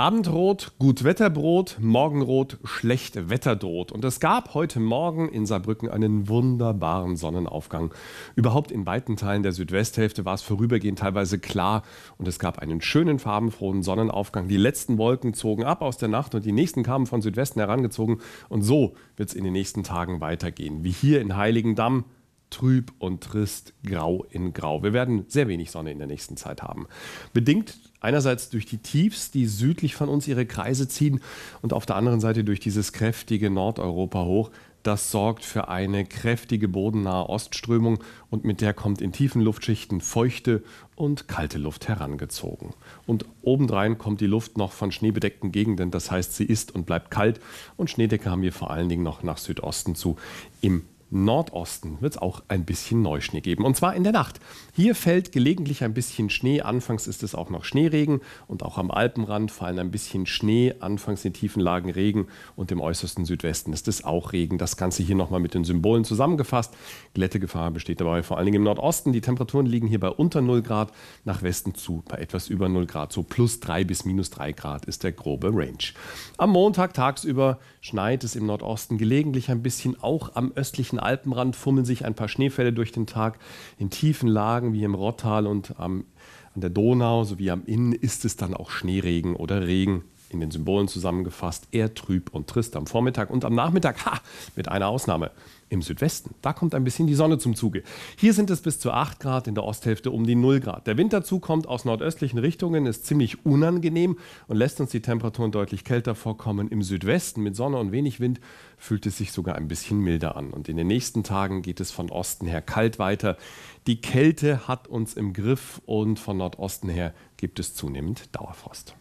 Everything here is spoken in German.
Abendrot, Gutwetterbrot, Morgenrot, schlecht Wetterdrot. Und es gab heute Morgen in Saarbrücken einen wunderbaren Sonnenaufgang. Überhaupt in weiten Teilen der Südwesthälfte war es vorübergehend teilweise klar und es gab einen schönen farbenfrohen Sonnenaufgang. Die letzten Wolken zogen ab aus der Nacht und die nächsten kamen von Südwesten herangezogen. Und so wird es in den nächsten Tagen weitergehen, wie hier in Heiligendamm trüb und trist, grau in grau. Wir werden sehr wenig Sonne in der nächsten Zeit haben. Bedingt einerseits durch die Tiefs, die südlich von uns ihre Kreise ziehen und auf der anderen Seite durch dieses kräftige Nordeuropa hoch. Das sorgt für eine kräftige bodennahe Ostströmung und mit der kommt in tiefen Luftschichten feuchte und kalte Luft herangezogen. Und obendrein kommt die Luft noch von schneebedeckten Gegenden, das heißt, sie ist und bleibt kalt und Schneedecke haben wir vor allen Dingen noch nach Südosten zu im Nordosten wird es auch ein bisschen Neuschnee geben. Und zwar in der Nacht. Hier fällt gelegentlich ein bisschen Schnee. Anfangs ist es auch noch Schneeregen. Und auch am Alpenrand fallen ein bisschen Schnee. Anfangs in tiefen Lagen Regen. Und im äußersten Südwesten ist es auch Regen. Das Ganze hier nochmal mit den Symbolen zusammengefasst. Glättegefahr besteht dabei vor allen Dingen im Nordosten. Die Temperaturen liegen hier bei unter 0 Grad, nach Westen zu bei etwas über 0 Grad. So plus 3 bis minus 3 Grad ist der grobe Range. Am Montag tagsüber schneit es im Nordosten gelegentlich ein bisschen. Auch am östlichen Alpenrand fummeln sich ein paar Schneefälle durch den Tag. In tiefen Lagen wie im Rottal und am, an der Donau sowie am Inn ist es dann auch Schneeregen oder Regen in den Symbolen zusammengefasst, eher trüb und trist am Vormittag und am Nachmittag, ha, mit einer Ausnahme, im Südwesten. Da kommt ein bisschen die Sonne zum Zuge. Hier sind es bis zu 8 Grad, in der Osthälfte um die 0 Grad. Der Wind dazu kommt aus nordöstlichen Richtungen, ist ziemlich unangenehm und lässt uns die Temperaturen deutlich kälter vorkommen. Im Südwesten mit Sonne und wenig Wind fühlt es sich sogar ein bisschen milder an. Und in den nächsten Tagen geht es von Osten her kalt weiter. Die Kälte hat uns im Griff und von Nordosten her gibt es zunehmend Dauerfrost.